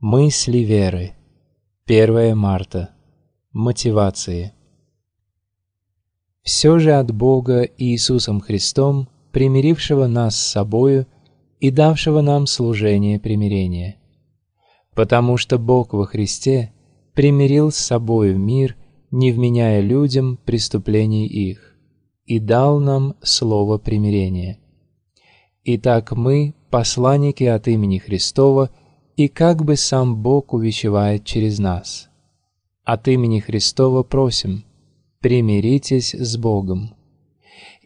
Мысли веры. 1 марта. Мотивации. Все же от Бога Иисусом Христом, примирившего нас с собою и давшего нам служение примирения. Потому что Бог во Христе примирил с собою мир, не вменяя людям преступлений их, и дал нам слово примирения. Итак, мы, посланники от имени Христова, — и как бы сам Бог увещевает через нас. От имени Христова просим, примиритесь с Богом.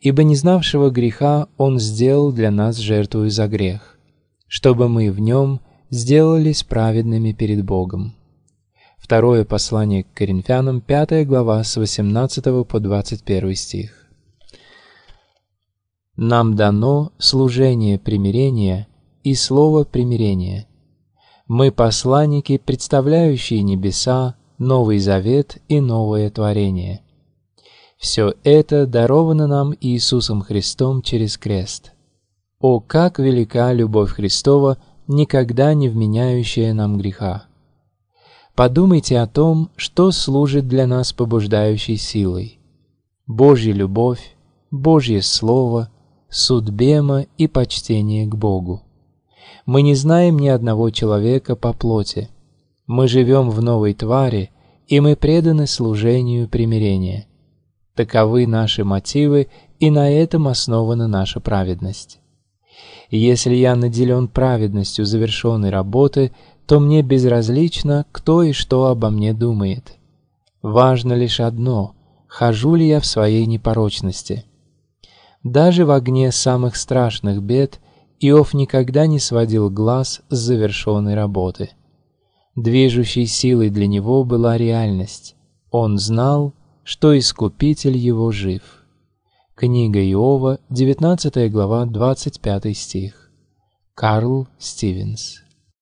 Ибо не знавшего греха Он сделал для нас жертву за грех, чтобы мы в Нем сделались праведными перед Богом. Второе послание к Коринфянам, 5 глава, с 18 по 21 стих. «Нам дано служение примирения и слово примирения – мы посланники, представляющие небеса, Новый Завет и новое творение. Все это даровано нам Иисусом Христом через крест. О, как велика любовь Христова, никогда не вменяющая нам греха! Подумайте о том, что служит для нас побуждающей силой. Божья любовь, Божье Слово, суд Бема и почтение к Богу. Мы не знаем ни одного человека по плоти. Мы живем в новой твари, и мы преданы служению примирения. Таковы наши мотивы, и на этом основана наша праведность. Если я наделен праведностью завершенной работы, то мне безразлично, кто и что обо мне думает. Важно лишь одно – хожу ли я в своей непорочности. Даже в огне самых страшных бед – Иов никогда не сводил глаз с завершенной работы. Движущей силой для него была реальность. Он знал, что Искупитель его жив. Книга Иова, 19 глава, 25 стих. Карл Стивенс